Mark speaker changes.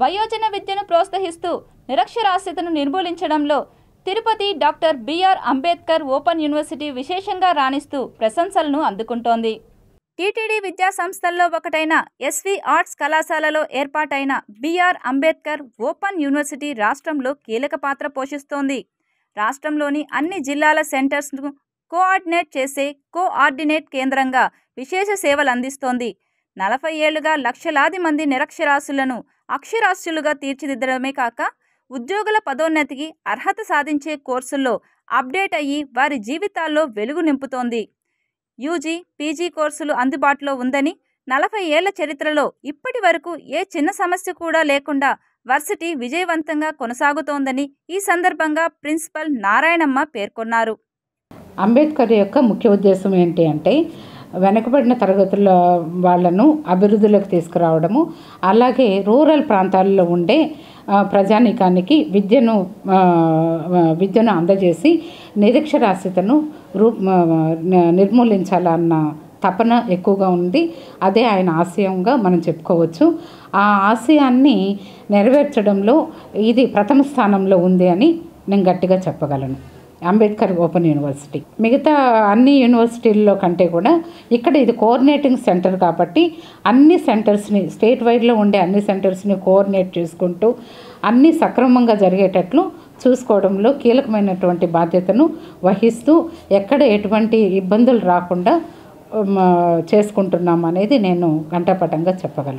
Speaker 1: వయోజన విద్యను ప్రోత్సహిస్తూ నిరక్షరాస్యతను నిర్మూలించడంలో Tirupati doctor B R Ambedkar open university విశేషంగా రాణిస్తూ ప్రశంసలను అందుకుంటోంది టీటీడీ విద్యా సంస్థల్లో ఒకటైన ఎస్వి ఆర్ట్స్ కళాశాలలో ఏర్పాటైన బిఆర్ అంబేద్కర్ ఓపెన్ యూనివర్సిటీ రాష్ట్రంలో కీలక పాత్ర పోషిస్తోంది రాష్ట్రంలోని అన్ని జిల్లాల సెంటర్స్ను కోఆర్డినేట్ చేసే కోఆర్డినేట్ కేంద్రంగా విశేష సేవలు అందిస్తోంది నలభై ఏళ్లుగా లక్షలాది మంది నిరక్షరాస్యులను అక్షరాస్యులుగా తీర్చిదిద్దడమే కాక ఉద్యోగుల పదోన్నతికి అర్హత సాధించే కోర్సుల్లో అప్డేట్ అయ్యి వారి జీవితాల్లో వెలుగు నింపుతోంది యూజీ పీజీ కోర్సులు అందుబాటులో ఉందని నలభై ఏళ్ల చరిత్రలో ఇప్పటి వరకు ఏ చిన్న సమస్య కూడా లేకుండా వర్సిటీ విజయవంతంగా కొనసాగుతోందని ఈ సందర్భంగా ప్రిన్సిపల్ నారాయణమ్మ పేర్కొన్నారు
Speaker 2: అంబేద్కర్ యొక్క ముఖ్య ఉద్దేశం ఏంటి అంటే వెనకబడిన తరగతుల వాళ్ళను అభివృద్ధిలోకి తీసుకురావడము అలాగే రూరల్ ప్రాంతాల్లో ఉండే ప్రజానీకానికి విద్యను విద్యను అందజేసి నిరక్షరాస్యతను రూ నిర్మూలించాలన్న తపన ఎక్కువగా ఉంది అదే ఆయన ఆశయంగా మనం చెప్పుకోవచ్చు ఆ ఆశయాన్ని నెరవేర్చడంలో ఇది ప్రథమ స్థానంలో ఉంది అని నేను గట్టిగా చెప్పగలను అంబేద్కర్ ఓపెన్ యూనివర్సిటీ మిగతా అన్ని యూనివర్సిటీల్లో కంటే కూడా ఇక్కడ ఇది కోఆర్డినేటింగ్ సెంటర్ కాబట్టి అన్ని సెంటర్స్ని స్టేట్ వైడ్లో ఉండే అన్ని సెంటర్స్ని కోఆర్డినేట్ చేసుకుంటూ అన్నీ సక్రమంగా జరిగేటట్లు చూసుకోవడంలో కీలకమైనటువంటి బాధ్యతను వహిస్తూ ఎక్కడ ఎటువంటి ఇబ్బందులు రాకుండా చేసుకుంటున్నాం అనేది నేను గంటపటంగా చెప్పగలను